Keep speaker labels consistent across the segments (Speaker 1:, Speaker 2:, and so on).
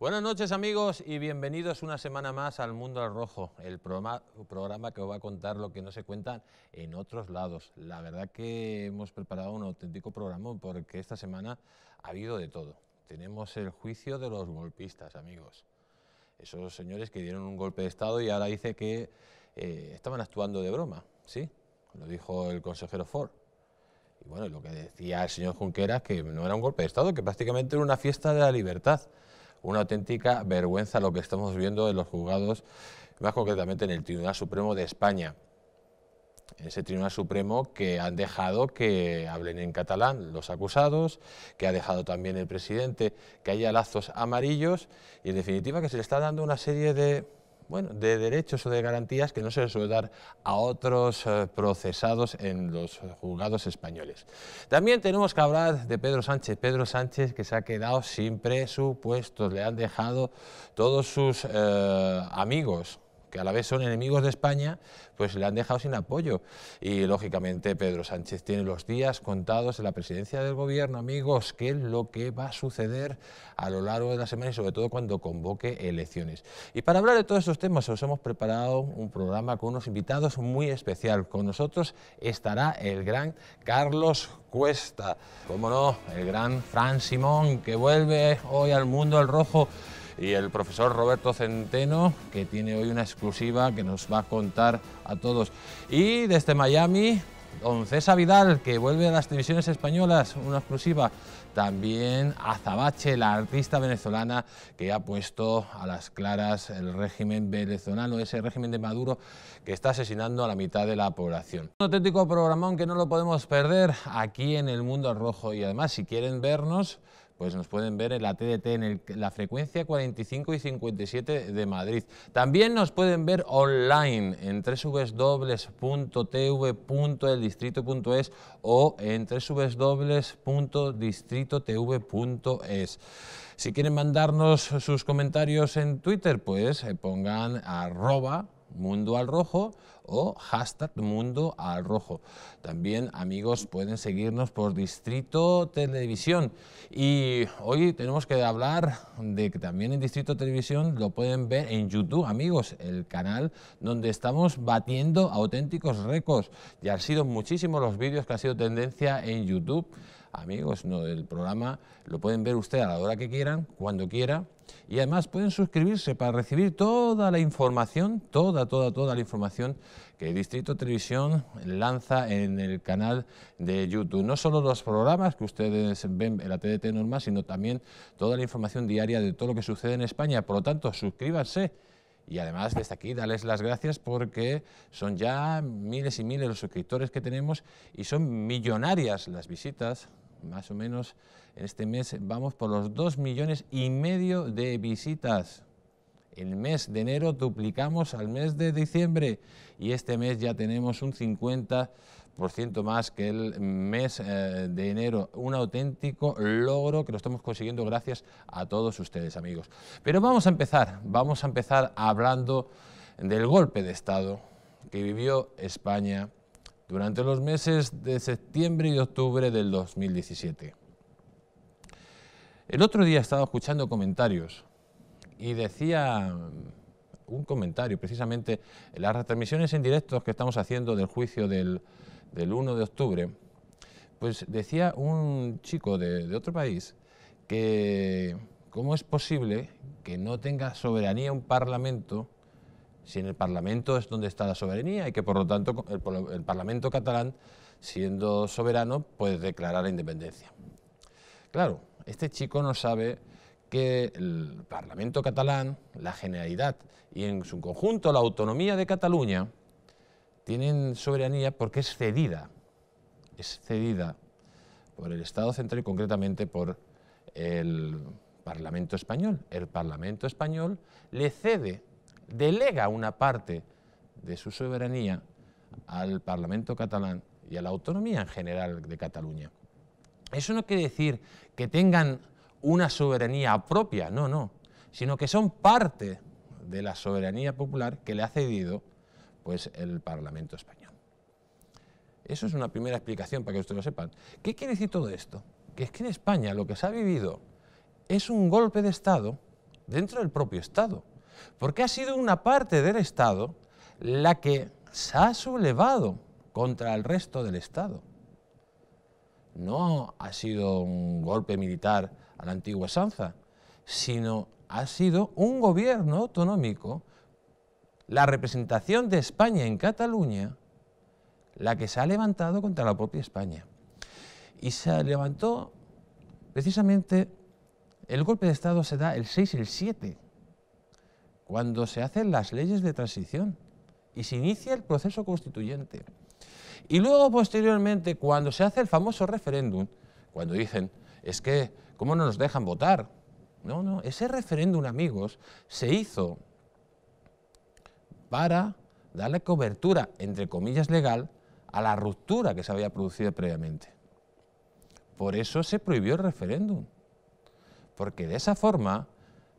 Speaker 1: Buenas noches amigos y bienvenidos una semana más al Mundo al Rojo, el programa, que os va a contar lo que no se cuenta en otros lados. La verdad que hemos preparado un auténtico programa porque esta semana ha habido de todo. Tenemos el juicio de los golpistas, amigos. Esos señores que dieron un golpe de Estado y ahora dice que eh, estaban actuando de broma, ¿sí? Lo dijo el consejero Ford. Y bueno, lo que decía el señor Junqueras, que no era un golpe de Estado, que prácticamente era una fiesta de la libertad una auténtica vergüenza lo que estamos viendo en los juzgados, más concretamente en el Tribunal Supremo de España. Ese Tribunal Supremo que han dejado que hablen en catalán los acusados, que ha dejado también el presidente que haya lazos amarillos y en definitiva que se le está dando una serie de bueno, de derechos o de garantías que no se les suele dar a otros eh, procesados en los juzgados españoles. También tenemos que hablar de Pedro Sánchez. Pedro Sánchez que se ha quedado sin presupuestos, le han dejado todos sus eh, amigos que a la vez son enemigos de España, pues le han dejado sin apoyo. Y lógicamente Pedro Sánchez tiene los días contados en la presidencia del gobierno, amigos, qué es lo que va a suceder a lo largo de la semana y sobre todo cuando convoque elecciones. Y para hablar de todos estos temas os hemos preparado un programa con unos invitados muy especial. Con nosotros estará el gran Carlos Cuesta, cómo no, el gran Fran Simón, que vuelve hoy al mundo al rojo y el profesor Roberto Centeno, que tiene hoy una exclusiva que nos va a contar a todos. Y desde Miami, don César Vidal, que vuelve a las televisiones españolas, una exclusiva. También Azabache, la artista venezolana que ha puesto a las claras el régimen venezolano, ese régimen de Maduro que está asesinando a la mitad de la población. Un auténtico programón que no lo podemos perder aquí en El Mundo Rojo y además si quieren vernos pues nos pueden ver en la TDT en la frecuencia 45 y 57 de Madrid. También nos pueden ver online en www.tv.eldistrito.es o en www.distritotv.es. Si quieren mandarnos sus comentarios en Twitter, pues eh, pongan arroba mundo al rojo o hashtag mundo al rojo. También amigos pueden seguirnos por Distrito Televisión y hoy tenemos que hablar de que también en Distrito Televisión lo pueden ver en YouTube amigos, el canal donde estamos batiendo auténticos récords. Ya han sido muchísimos los vídeos que han sido tendencia en YouTube amigos no, del programa, lo pueden ver usted a la hora que quieran, cuando quiera. Y además pueden suscribirse para recibir toda la información, toda, toda, toda la información que Distrito Televisión lanza en el canal de YouTube. No solo los programas que ustedes ven en la TDT normal, sino también toda la información diaria de todo lo que sucede en España. Por lo tanto, suscríbanse. Y además desde aquí darles las gracias porque son ya miles y miles los suscriptores que tenemos y son millonarias las visitas más o menos este mes vamos por los 2 millones y medio de visitas. El mes de enero duplicamos al mes de diciembre y este mes ya tenemos un 50% más que el mes eh, de enero. Un auténtico logro que lo estamos consiguiendo gracias a todos ustedes, amigos. Pero vamos a empezar, vamos a empezar hablando del golpe de Estado que vivió España durante los meses de septiembre y octubre del 2017. El otro día estaba escuchando comentarios y decía un comentario, precisamente en las retransmisiones en directo que estamos haciendo del juicio del, 1 de octubre, pues decía un chico de, de otro país que cómo es posible que no tenga soberanía un parlamento si en el Parlamento es donde está la soberanía y que por lo tanto el, Parlamento catalán, siendo soberano, puede declarar la independencia. Claro, este chico no sabe que el Parlamento catalán, la Generalidad y en su conjunto la autonomía de Cataluña tienen soberanía porque es cedida, es cedida por el Estado central y concretamente por el Parlamento español. El Parlamento español le cede delega una parte de su soberanía al Parlamento catalán y a la autonomía en general de Cataluña. Eso no quiere decir que tengan una soberanía propia, no, no, sino que son parte de la soberanía popular que le ha cedido pues, el Parlamento español. Eso es una primera explicación para que ustedes lo sepan. ¿Qué quiere decir todo esto? Que es que en España lo que se ha vivido es un golpe de Estado dentro del propio Estado porque ha sido una parte del Estado la que se ha sublevado contra el resto del Estado. No ha sido un golpe militar a la antigua Sanza, sino ha sido un gobierno autonómico, la representación de España en Cataluña, la que se ha levantado contra la propia España. Y se levantó precisamente, el golpe de Estado se da el 6 y el 7 cuando se hacen las leyes de transición y se inicia el proceso constituyente. Y luego, posteriormente, cuando se hace el famoso referéndum, cuando dicen, es que, ¿cómo no nos dejan votar? No, no, ese referéndum, amigos, se hizo para darle cobertura, entre comillas, legal a la ruptura que se había producido previamente. Por eso se prohibió el referéndum, porque de esa forma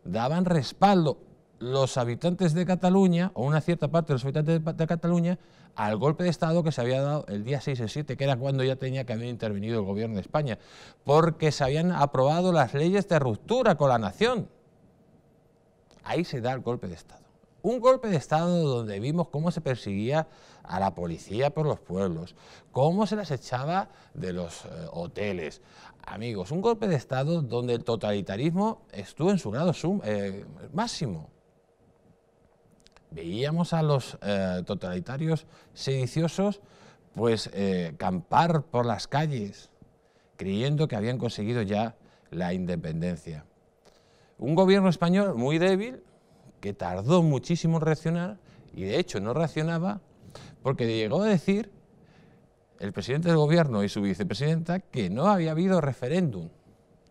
Speaker 1: daban respaldo los habitantes de Cataluña, o una cierta parte de los habitantes de, Cataluña, al golpe de Estado que se había dado el día 6 y 7, que era cuando ya tenía que haber intervenido el gobierno de España, porque se habían aprobado las leyes de ruptura con la nación. Ahí se da el golpe de Estado. Un golpe de Estado donde vimos cómo se perseguía a la policía por los pueblos, cómo se las echaba de los eh, hoteles. Amigos, un golpe de Estado donde el totalitarismo estuvo en su grado eh, máximo veíamos a los eh, totalitarios sediciosos pues eh, campar por las calles creyendo que habían conseguido ya la independencia. Un gobierno español muy débil que tardó muchísimo en reaccionar y de hecho no reaccionaba porque llegó a decir el presidente del gobierno y su vicepresidenta que no había habido referéndum.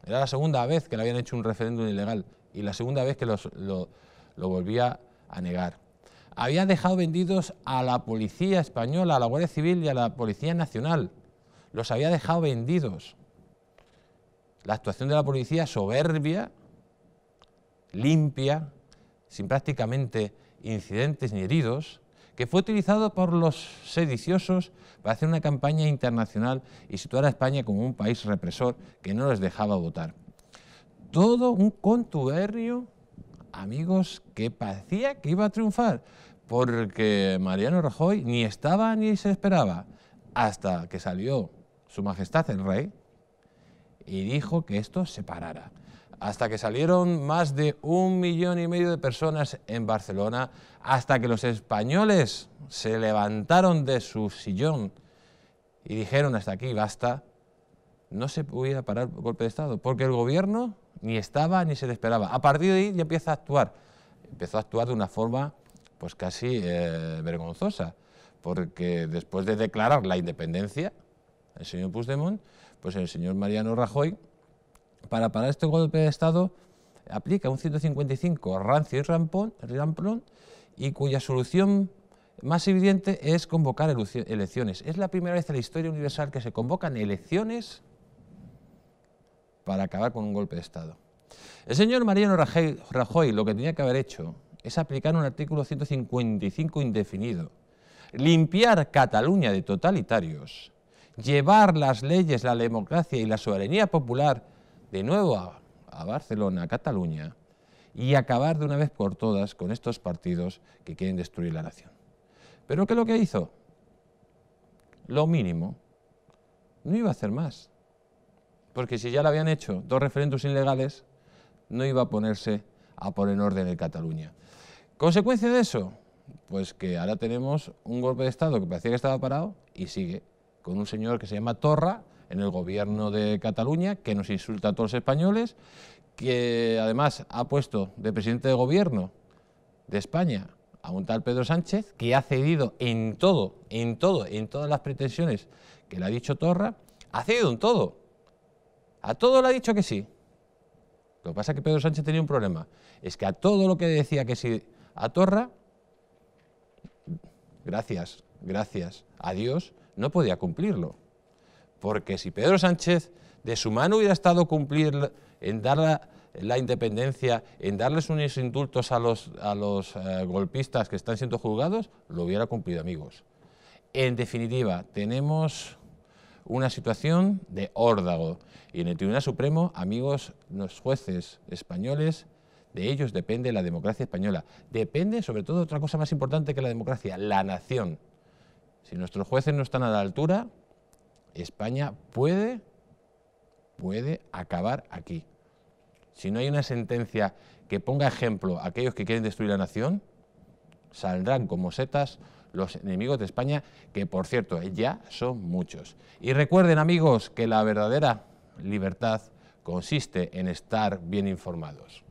Speaker 1: Era la segunda vez que le habían hecho un referéndum ilegal y la segunda vez que lo volvía a negar había dejado vendidos a la policía española, a la Guardia Civil y a la Policía Nacional. Los había dejado vendidos. La actuación de la policía soberbia, limpia, sin prácticamente incidentes ni heridos, que fue utilizado por los sediciosos para hacer una campaña internacional y situar a España como un país represor que no les dejaba votar. Todo un contubernio amigos, que parecía que iba a triunfar, porque Mariano Rajoy ni estaba ni se esperaba, hasta que salió Su Majestad el Rey y dijo que esto se parara. Hasta que salieron más de un millón y medio de personas en Barcelona, hasta que los españoles se levantaron de su sillón y dijeron hasta aquí basta, no se podía parar golpe de Estado, porque el gobierno ni estaba ni se le esperaba. A partir de ahí ya empieza a actuar. Empezó a actuar de una forma pues casi eh, vergonzosa, porque después de declarar la independencia, el señor Puigdemont, pues el señor Mariano Rajoy, para parar este golpe de Estado, aplica un 155 rancio y rampón, ramplón, y cuya solución más evidente es convocar elecciones. Es la primera vez en la historia universal que se convocan elecciones para acabar con un golpe de Estado. El señor Mariano Rajoy, lo que tenía que haber hecho es aplicar un artículo 155 indefinido, limpiar Cataluña de totalitarios, llevar las leyes, la democracia y la soberanía popular de nuevo a, a Barcelona, a Cataluña, y acabar de una vez por todas con estos partidos que quieren destruir la nación. ¿Pero qué es lo que hizo? Lo mínimo. No iba a hacer más. Porque si ya le habían hecho dos referendos ilegales, no iba a ponerse a poner orden en Cataluña. ¿Consecuencia de eso? Pues que ahora tenemos un golpe de Estado que parecía que estaba parado y sigue, con un señor que se llama Torra en el gobierno de Cataluña, que nos insulta a todos los españoles, que además ha puesto de presidente de gobierno de España a un tal Pedro Sánchez, que ha cedido en todo, en todo, en todas las pretensiones que le ha dicho Torra, ha cedido en todo. A todo le ha dicho que sí. Lo que pasa es que Pedro Sánchez tenía un problema. Es que a todo lo que decía que sí a Torra, gracias, gracias a Dios, no podía cumplirlo. Porque si Pedro Sánchez de su mano hubiera estado cumplir en dar la, independencia, en darles unos indultos a los, a los eh, golpistas que están siendo juzgados, lo hubiera cumplido, amigos. En definitiva, tenemos una situación de órdago. Y en el Tribunal Supremo, amigos, los jueces españoles, de ellos depende la democracia española. Depende sobre todo otra cosa más importante que la democracia, la nación. Si nuestros jueces no están a la altura, España puede, puede acabar aquí. Si no hay una sentencia que ponga ejemplo a aquellos que quieren destruir la nación, saldrán como setas los enemigos de España, que por cierto ya son muchos. Y recuerden amigos que la verdadera libertad consiste en estar bien informados.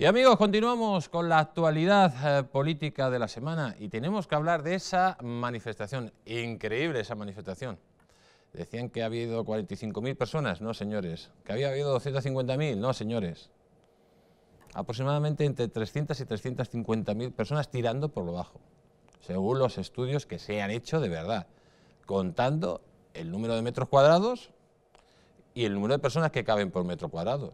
Speaker 1: Y amigos, continuamos con la actualidad eh, política de la semana y tenemos que hablar de esa manifestación, increíble esa manifestación. Decían que ha habido 45.000 personas, no señores. Que había habido 250.000, no señores. Aproximadamente entre 300 y 350.000 personas tirando por lo bajo, según los estudios que se han hecho de verdad, contando el número de metros cuadrados y el número de personas que caben por metro cuadrado.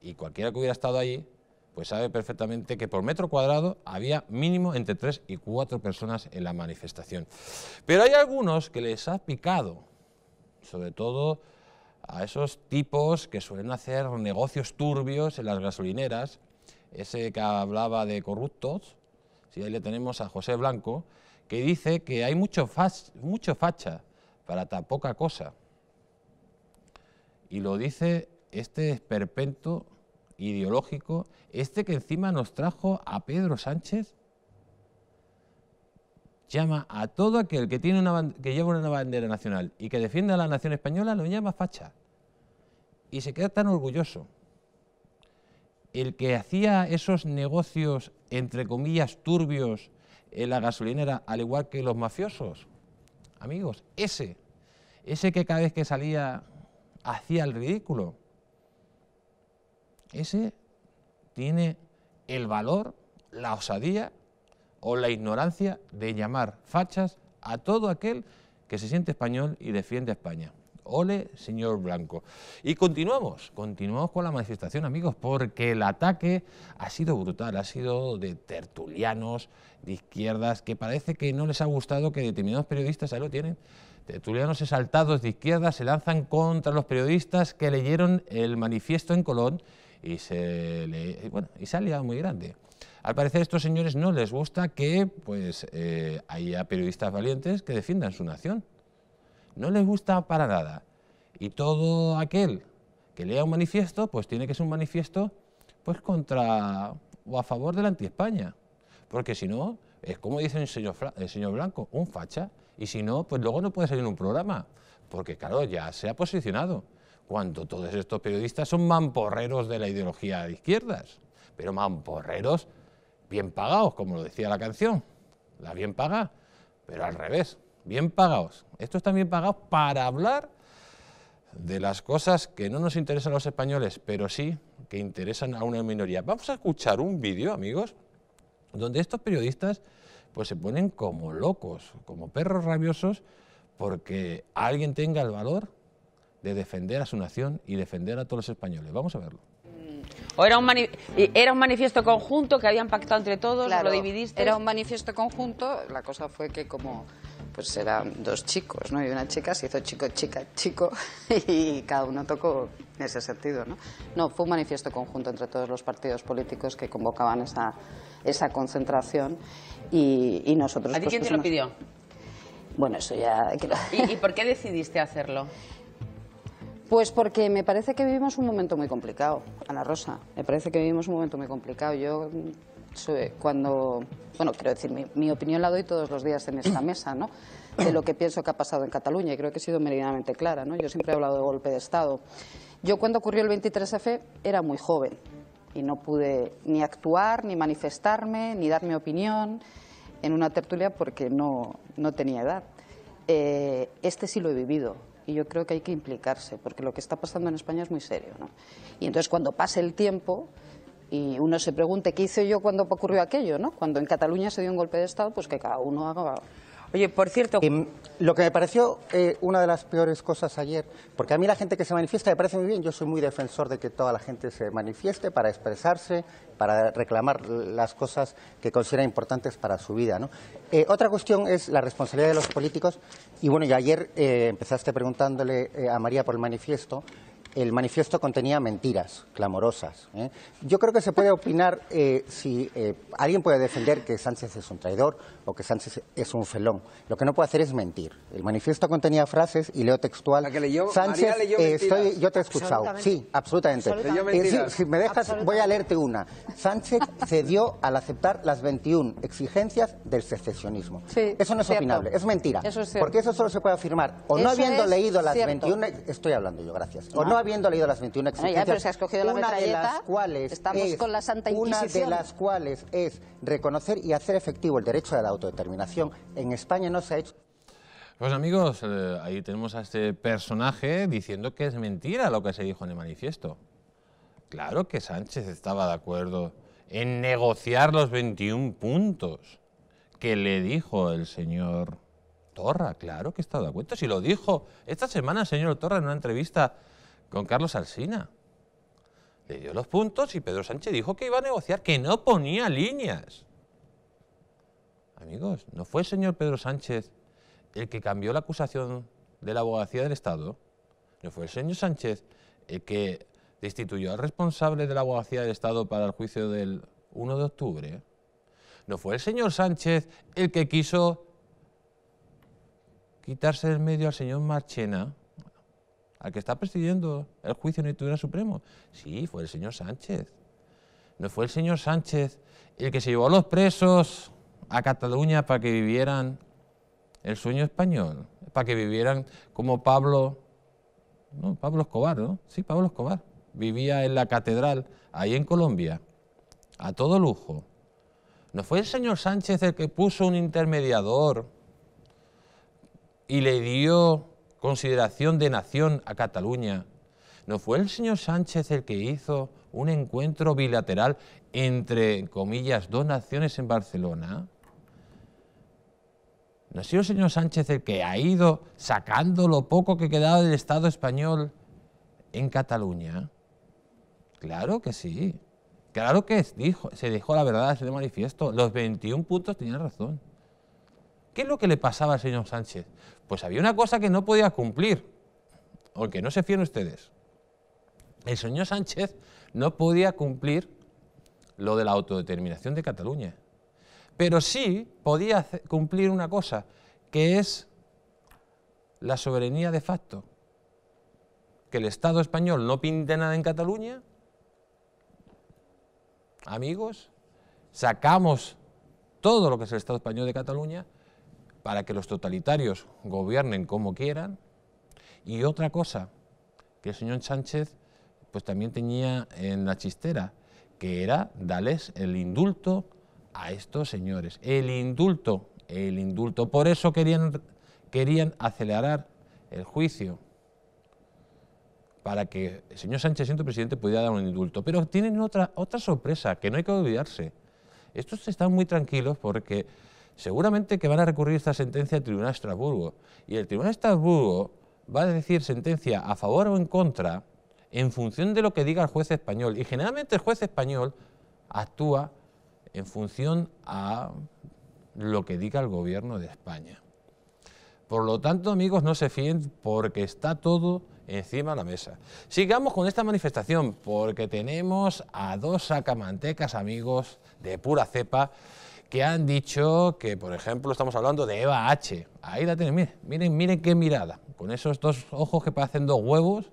Speaker 1: Y cualquiera que hubiera estado allí pues sabe perfectamente que por metro cuadrado había mínimo entre tres y cuatro personas en la manifestación. Pero hay algunos que les ha picado, sobre todo a esos tipos que suelen hacer negocios turbios en las gasolineras, ese que hablaba de corruptos, ahí le tenemos a José Blanco, que dice que hay mucho, mucho facha para tan poca cosa. Y lo dice este esperpento ideológico, este que encima nos trajo a Pedro Sánchez, llama a todo aquel que, tiene una, que lleva una bandera nacional y que defiende a la nación española, lo llama facha. Y se queda tan orgulloso. El que hacía esos negocios, entre comillas, turbios en la gasolinera, al igual que los mafiosos, amigos, ese, ese que cada vez que salía hacía el ridículo, ese tiene el valor, la osadía o la ignorancia de llamar fachas a todo aquel que se siente español y defiende a España. Ole, señor Blanco. Y continuamos, continuamos con la manifestación, amigos, porque el ataque ha sido brutal, ha sido de tertulianos, de izquierdas, que parece que no les ha gustado que determinados periodistas, ahí lo tienen, tertulianos exaltados de izquierda se lanzan contra los periodistas que leyeron el manifiesto en Colón y, se bueno, y ha muy grande. Al parecer a estos señores no les gusta que pues, eh, haya periodistas valientes que defiendan su nación. No les gusta para nada. Y todo aquel que lea un manifiesto, pues tiene que ser un manifiesto pues contra o a favor de la anti-España. Porque si no, es como dice el señor, el señor Blanco, un facha. Y si no, pues luego no puede salir en un programa. Porque claro, ya se ha posicionado cuando todos estos periodistas son mamporreros de la ideología de izquierdas, pero mamporreros bien pagados, como lo decía la canción, la bien paga, pero al revés, bien pagados. Estos están bien pagados para hablar de las cosas que no nos interesan a los españoles, pero sí que interesan a una minoría. Vamos a escuchar un vídeo, amigos, donde estos periodistas pues se ponen como locos, como perros rabiosos, porque alguien tenga el valor de defender a su nación y defender a todos los españoles. Vamos a verlo.
Speaker 2: ¿O era un, era un manifiesto conjunto que habían pactado entre todos? ¿Lo dividiste? Era un manifiesto conjunto. La cosa fue que como pues eran dos chicos, ¿no? Y una chica se hizo chico, chica, chico y cada uno tocó en ese sentido, ¿no? No, fue un manifiesto conjunto entre todos los partidos políticos que convocaban esa, esa concentración y, nosotros... ¿A ti pues, quién te pues, lo pidió? Bueno, eso ya... ¿Y, ¿Y por qué decidiste hacerlo? Pues porque me parece que vivimos un momento muy complicado, Ana Rosa. Me parece que vivimos un momento muy complicado. Yo mm, eh, cuando, bueno, quiero decir, mi, opinión la doy todos los días en esta mesa, ¿no? De lo que pienso que ha pasado en Cataluña y creo que he sido meridamente clara, ¿no? Yo siempre he hablado de golpe de Estado. Yo cuando ocurrió el 23F era muy joven y no pude ni actuar, ni manifestarme, ni dar mi opinión en una tertulia porque no, no tenía edad. Eh, este sí lo he vivido y yo creo que hay que implicarse, porque lo que está pasando en España es muy serio. ¿no? Y entonces cuando pase el tiempo y uno se pregunte qué hice yo cuando ocurrió aquello, ¿no? cuando en Cataluña se dio un golpe de Estado, pues que cada uno haga
Speaker 3: Oye, por cierto... Em, lo que me pareció eh, una de las peores cosas ayer, porque a mí la gente que se manifiesta me parece muy bien, yo soy muy defensor de que toda la gente se manifieste para expresarse, para reclamar las cosas que considera importantes para su vida. ¿no? Eh, otra cuestión es la responsabilidad de los políticos, y bueno, y ayer eh, empezaste preguntándole a María por el manifiesto, el manifiesto contenía mentiras clamorosas. ¿eh? Yo creo que se puede opinar eh, si eh, alguien puede defender que Sánchez es un traidor o que Sánchez es un felón. Lo que no puede hacer es mentir. El manifiesto contenía frases y leo textual. La que leyó, Sánchez, estoy, yo te he escuchado. Sí, absolutamente. Si, me dejas, voy a leerte una. Sánchez cedió al aceptar las 21 exigencias del secesionismo. eso no es opinable, es mentira. porque eso solo se puede afirmar o no habiendo leído las 21, estoy hablando yo, gracias habiendo leído las 21 exigencias, la de las cuales estamos con
Speaker 2: la Santa Una de las
Speaker 3: cuales es reconocer y hacer efectivo el derecho a la autodeterminación. En España no se ha hecho.
Speaker 1: Pues amigos, eh, ahí tenemos a este personaje diciendo que es mentira lo que se dijo en el manifiesto. Claro que Sánchez estaba de acuerdo en negociar los 21 puntos que le dijo el señor Torra. Claro que está de acuerdo. Si lo dijo esta semana el señor Torra en una entrevista con Carlos Alsina. Le dio los puntos y Pedro Sánchez dijo que iba a negociar, que no ponía líneas. Amigos, ¿no fue el señor Pedro Sánchez el que cambió la acusación de la abogacía del Estado? ¿No fue el señor Sánchez el que destituyó al responsable de la abogacía del Estado para el juicio del 1 de octubre? ¿No fue el señor Sánchez el que quiso quitarse del medio al señor Marchena? al que está presidiendo el juicio en el Tribunal Supremo. Sí, fue el señor Sánchez. No fue el señor Sánchez el que se llevó a los presos a Cataluña para que vivieran el sueño español, para que vivieran como Pablo, no, Pablo Escobar, ¿no? Sí, Pablo Escobar. Vivía en la catedral, ahí en Colombia, a todo lujo. ¿No fue el señor Sánchez el que puso un intermediador y le dio consideración de nación a Cataluña, ¿no fue el señor Sánchez el que hizo un encuentro bilateral entre, comillas, dos naciones en Barcelona? ¿No ha sido el señor Sánchez el que ha ido sacando lo poco que quedaba del Estado español en Cataluña? Claro que sí. Claro que dijo, se dejó la verdad, se el manifiesto. Los 21 puntos tenían razón. ¿Qué es lo que le pasaba al señor Sánchez? pues había una cosa que no podía cumplir, aunque no se fíen ustedes. El señor Sánchez no podía cumplir lo de la autodeterminación de Cataluña, pero sí podía cumplir una cosa, que es la soberanía de facto, que el Estado español no pinte nada en Cataluña, amigos, sacamos todo lo que es el Estado español de Cataluña, para que los totalitarios gobiernen como quieran. Y otra cosa que el señor Sánchez pues también tenía en la chistera, que era darles el indulto a estos señores. El indulto, el indulto. Por eso querían, querían acelerar el juicio para que el señor Sánchez, siendo presidente, pudiera dar un indulto. Pero tienen otra, otra sorpresa que no hay que olvidarse. Estos están muy tranquilos porque seguramente que van a recurrir esta sentencia al Tribunal de Estrasburgo. Y el Tribunal de Estrasburgo va a decir sentencia a favor o en contra en función de lo que diga el juez español. Y generalmente el juez español actúa en función a lo que diga el gobierno de España. Por lo tanto, amigos, no se fíen porque está todo encima de la mesa. Sigamos con esta manifestación porque tenemos a dos sacamantecas, amigos, de pura cepa, que han dicho que, por ejemplo, estamos hablando de Eva H. Ahí la tienen, miren, miren, qué mirada, con esos dos ojos que parecen dos huevos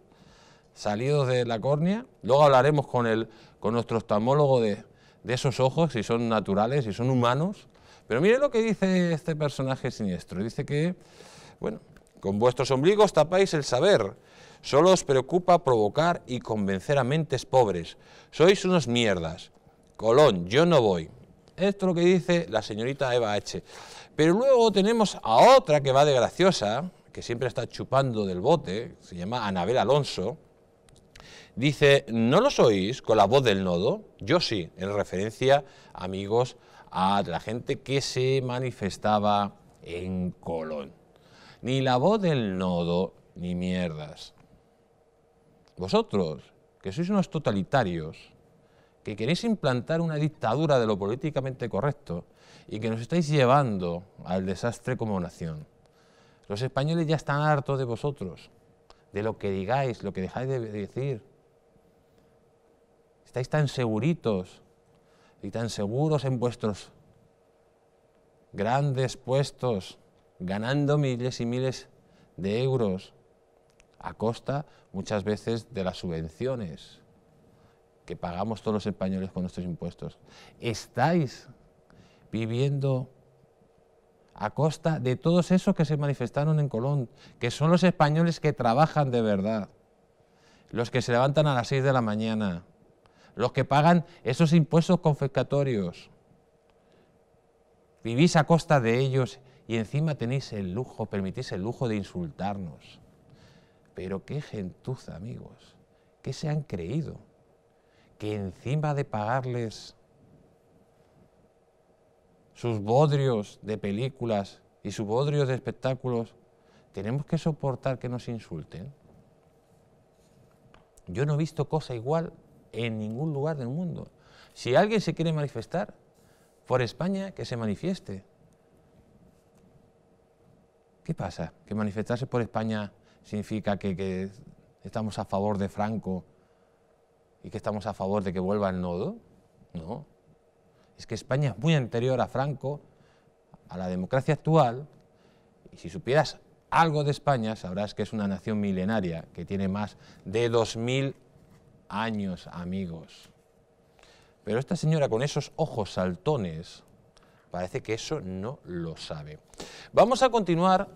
Speaker 1: salidos de la córnea. Luego hablaremos con, el, con nuestro oftalmólogo de, de esos ojos, si son naturales, si son humanos. Pero miren lo que dice este personaje siniestro. Dice que, bueno, con vuestros ombligos tapáis el saber. Solo os preocupa provocar y convencer a mentes pobres. Sois unos mierdas. Colón, yo no voy. Esto es lo que dice la señorita Eva H. Pero luego tenemos a otra que va de graciosa, que siempre está chupando del bote, se llama Anabel Alonso. Dice, ¿no lo sois con la voz del nodo? Yo sí, en referencia, amigos, a la gente que se manifestaba en Colón. Ni la voz del nodo, ni mierdas. Vosotros, que sois unos totalitarios, que queréis implantar una dictadura de lo políticamente correcto y que nos estáis llevando al desastre como nación. Los españoles ya están hartos de vosotros, de lo que digáis, lo que dejáis de decir. Estáis tan seguritos y tan seguros en vuestros grandes puestos, ganando miles y miles de euros a costa muchas veces de las subvenciones que pagamos todos los españoles con nuestros impuestos, estáis viviendo a costa de todos esos que se manifestaron en Colón, que son los españoles que trabajan de verdad, los que se levantan a las 6 de la mañana, los que pagan esos impuestos confiscatorios. Vivís a costa de ellos y encima tenéis el lujo, permitís el lujo de insultarnos. Pero qué gentuza, amigos, que se han creído que encima de pagarles sus bodrios de películas y sus bodrios de espectáculos, tenemos que soportar que nos insulten. Yo no he visto cosa igual en ningún lugar del mundo. Si alguien se quiere manifestar por España, que se manifieste. ¿Qué pasa? ¿Que manifestarse por España significa que, estamos a favor de Franco y que estamos a favor de que vuelva el nodo. No. Es que España es muy anterior a Franco, a la democracia actual, y si supieras algo de España, sabrás que es una nación milenaria, que tiene más de 2.000 años, amigos. Pero esta señora con esos ojos saltones, parece que eso no lo sabe. Vamos a continuar,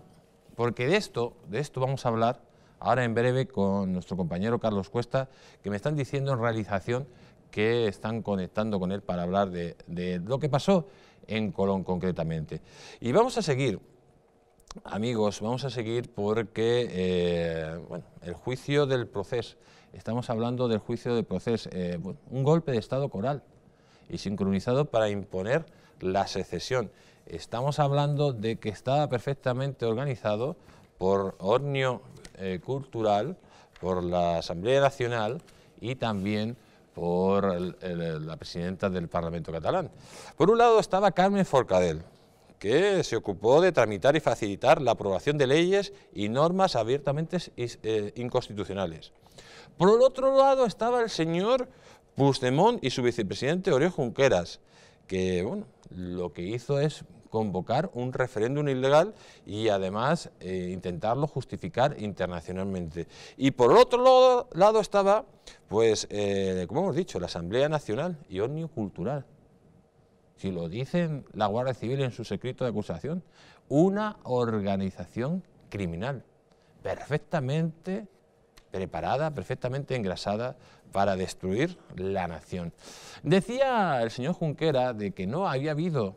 Speaker 1: porque de esto, de esto vamos a hablar ahora en breve con nuestro compañero Carlos Cuesta, que me están diciendo en realización que están conectando con él para hablar de, lo que pasó en Colón concretamente. Y vamos a seguir, amigos, vamos a seguir porque eh, el juicio del proceso, estamos hablando del juicio del proceso, eh, un golpe de Estado coral y sincronizado para imponer la secesión. Estamos hablando de que estaba perfectamente organizado por Ornio eh, cultural, por la Asamblea Nacional y también por la presidenta del Parlamento catalán. Por un lado estaba Carmen Forcadell, que se ocupó de tramitar y facilitar la aprobación de leyes y normas abiertamente eh, inconstitucionales. Por el otro lado estaba el señor Puigdemont y su vicepresidente Oriol Junqueras, que bueno, lo que hizo es convocar un referéndum ilegal y además eh, intentarlo justificar internacionalmente. Y por otro lado estaba, pues, eh, como hemos dicho, la Asamblea Nacional y Cultural... Si lo dicen la Guardia Civil en su secreto de acusación, una organización criminal, perfectamente preparada, perfectamente engrasada para destruir la nación. Decía el señor Junquera de que no había habido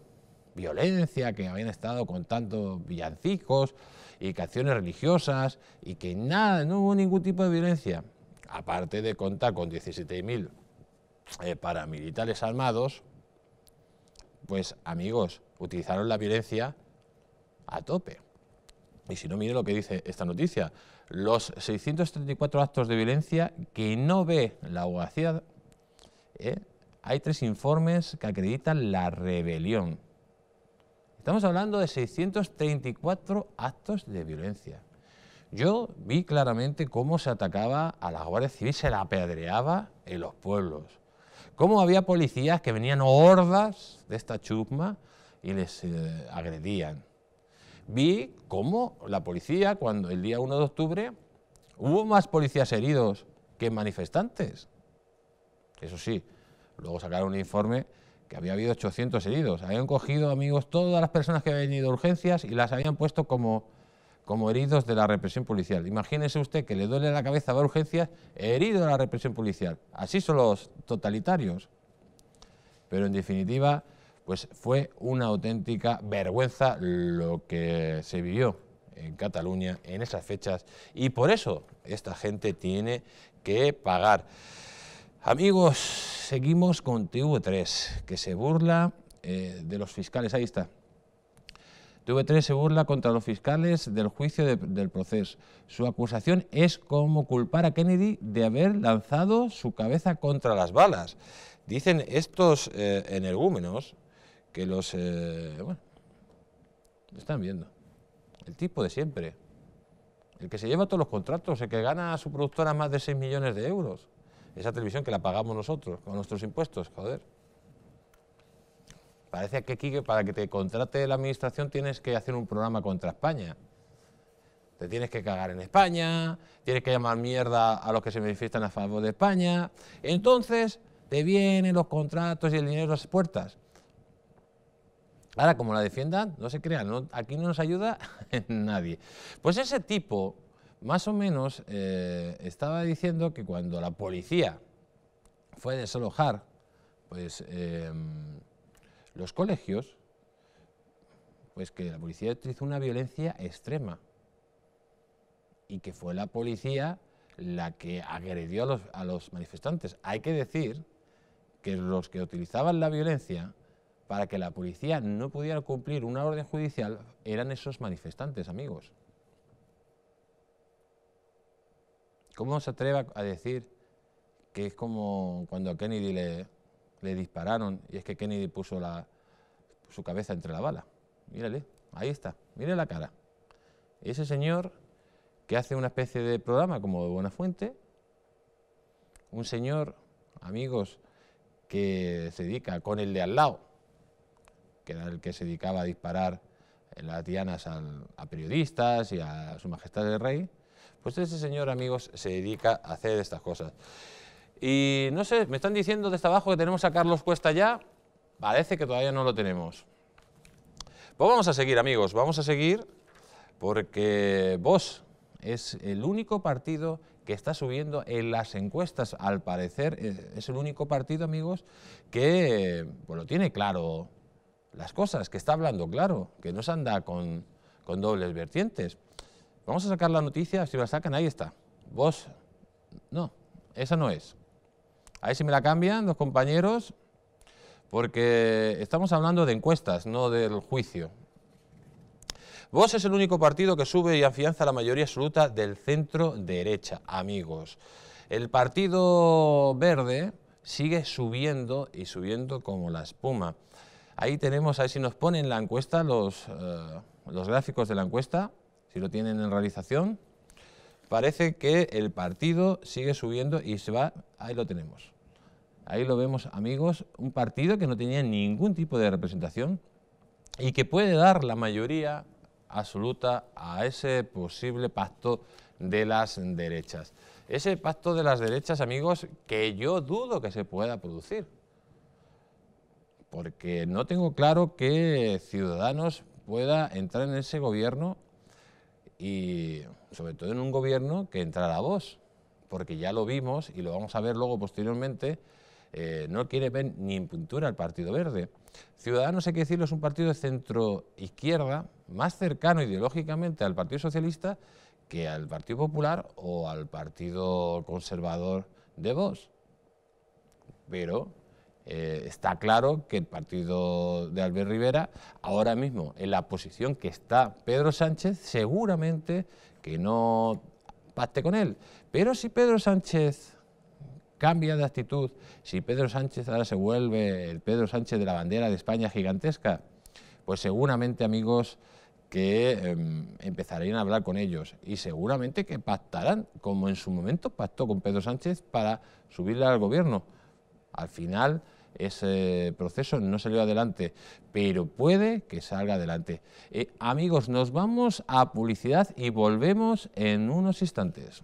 Speaker 1: violencia que habían estado con tantos villancicos y canciones religiosas y que nada, no hubo ningún tipo de violencia. Aparte de contar con 17.000 eh, paramilitares armados, pues amigos, utilizaron la violencia a tope. Y si no, mire lo que dice esta noticia. Los 634 actos de violencia que no ve la abogacía, eh, hay tres informes que acreditan la rebelión. Estamos hablando de 634 actos de violencia. Yo vi claramente cómo se atacaba a la Guardia Civil, se la apedreaba en los pueblos. Cómo había policías que venían hordas de esta chusma y les eh, agredían. Vi cómo la policía, cuando el día 1 de octubre, hubo más policías heridos que manifestantes. Eso sí, luego sacaron un informe que había habido 800 heridos. Habían cogido, amigos, todas las personas que habían ido a urgencias y las habían puesto como, como heridos de la represión policial. Imagínese usted que le duele la cabeza va a urgencias, herido de la represión policial. Así son los totalitarios. Pero en definitiva, pues fue una auténtica vergüenza lo que se vivió en Cataluña en esas fechas y por eso esta gente tiene que pagar. Amigos, seguimos con TV3, que se burla eh, de los fiscales. Ahí está. TV3 se burla contra los fiscales del juicio del proceso. Su acusación es como culpar a Kennedy de haber lanzado su cabeza contra las balas. Dicen estos eh, energúmenos que los... Eh, bueno, están viendo. El tipo de siempre. El que se lleva todos los contratos, el que gana a su productora más de 6 millones de euros. Esa televisión que la pagamos nosotros, con nuestros impuestos, joder. Parece que aquí para que te contrate la administración tienes que hacer un programa contra España. Te tienes que cagar en España, tienes que llamar mierda a los que se manifiestan a favor de España. Entonces te vienen los contratos y el dinero a las puertas. Ahora, como la defiendan, no se crean, aquí no nos ayuda nadie. Pues ese tipo más o menos eh, estaba diciendo que cuando la policía fue a desalojar pues, em, los colegios, pues que la policía utilizó una violencia extrema y que fue la policía la que agredió a los manifestantes. Hay que decir que los que utilizaban la violencia para que la policía no pudiera cumplir una orden judicial eran esos manifestantes, amigos. ¿Cómo se atreva a decir que es como cuando a Kennedy le, dispararon y es que Kennedy puso su cabeza entre la bala? Mírale, ahí está, mire la cara. Ese señor que hace una especie de programa como de Buena Fuente, un señor, amigos, que se dedica con el de al lado, que era el que se dedicaba a disparar en las dianas a periodistas y a su majestad el rey, pues ese señor, amigos, se dedica a hacer estas cosas. Y no sé, me están diciendo desde abajo que tenemos a Carlos Cuesta ya. Parece que todavía no lo tenemos. Pues vamos a seguir, amigos, vamos a seguir porque vos es el único partido que está subiendo en las encuestas, al parecer, eh, es el único partido, amigos, que lo tiene claro las cosas, que está hablando claro, que no se anda con, con dobles vertientes. Vamos a sacar la noticia, si la sacan, ahí está. Vos, no, esa no es. A ver si me la cambian los compañeros, porque estamos hablando de encuestas, no del juicio. Vos es el único partido que sube y afianza la mayoría absoluta del centro derecha, amigos. El Partido Verde sigue subiendo y subiendo como la espuma. Ahí tenemos, a ver si nos ponen la encuesta, los, eh, los gráficos de la encuesta si lo tienen en realización, parece que el partido sigue subiendo y se va, ahí lo tenemos. Ahí lo vemos, amigos, un partido que no tenía ningún tipo de representación y que puede dar la mayoría absoluta a ese posible pacto de las derechas. Ese pacto de las derechas, amigos, que yo dudo que se pueda producir. Porque no tengo claro que Ciudadanos pueda entrar en ese gobierno y sobre todo en un gobierno que entrara a vos, porque ya lo vimos y lo vamos a ver luego posteriormente, eh, no quiere ver ni en pintura al Partido Verde. Ciudadanos, hay que decirlo, es un partido de centro-izquierda, más cercano ideológicamente al Partido Socialista que al Partido Popular o al Partido Conservador de Vos. Pero eh, está claro que el partido de Albert Rivera, ahora mismo en la posición que está Pedro Sánchez, seguramente que no pacte con él. Pero si Pedro Sánchez cambia de actitud, si Pedro Sánchez ahora se vuelve el Pedro Sánchez de la bandera de España gigantesca, pues seguramente, amigos, que em, empezarían a hablar con ellos y seguramente que pactarán, como en su momento pactó con Pedro Sánchez para subirle al gobierno. Al final, ese proceso no salió adelante, pero puede que salga adelante. Eh, amigos, nos vamos a publicidad y volvemos en unos instantes.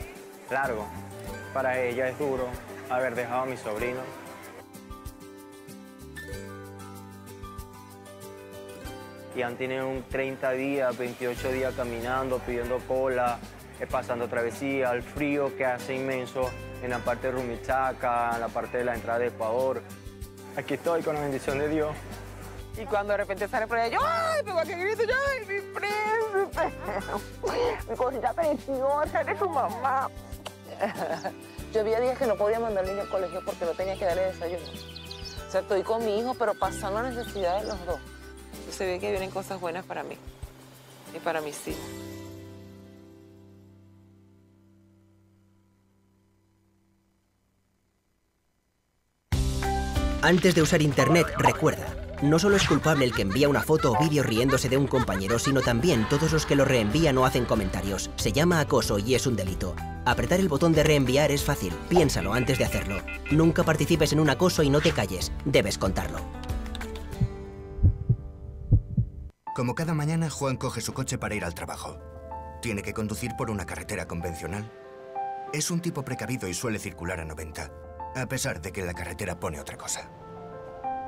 Speaker 3: largo. Para ella es duro haber dejado a mi sobrino. Y han tenido un 30 días, 28 días caminando, pidiendo cola, eh, pasando travesía, el frío que hace inmenso en la parte de Rumichaca, en la parte de la entrada de Ecuador. Aquí estoy con la bendición de Dios. Y cuando de repente sale por ahí, yo, ¡ay, que ¡Yo, ay, mi príncipe! Mi cosita preciosa, eres su mamá. Yo había días que no podía mandar al niño al colegio porque no tenía que darle desayuno. O sea, estoy con mi hijo, pero pasando las necesidades de los dos. Yo se ve que vienen cosas buenas para mí y para mis hijos. Antes de usar Internet, recuerda, no solo es culpable el que envía una foto o vídeo riéndose de un compañero, sino también todos los que lo reenvían o hacen comentarios. Se llama acoso y es un delito. Apretar el botón de reenviar es fácil, piénsalo antes de hacerlo. Nunca participes en un acoso y no te calles, debes contarlo. Como cada mañana, Juan coge su coche para ir al trabajo. Tiene que conducir por una carretera convencional. Es un tipo precavido y suele circular a 90, a pesar de que la carretera pone otra cosa.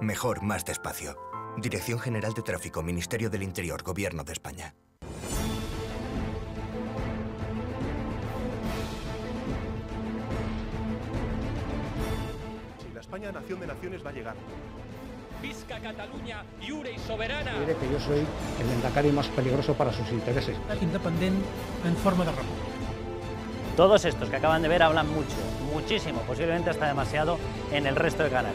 Speaker 3: Mejor más despacio. Dirección General de Tráfico, Ministerio del Interior, Gobierno de España.
Speaker 1: Si la España nación de naciones va a llegar. Visca Cataluña, y soberana. Mire
Speaker 3: que yo soy el endacario más peligroso para sus intereses. Independiente en forma de Todos estos que acaban de ver hablan mucho, muchísimo, posiblemente hasta demasiado, en el resto de canal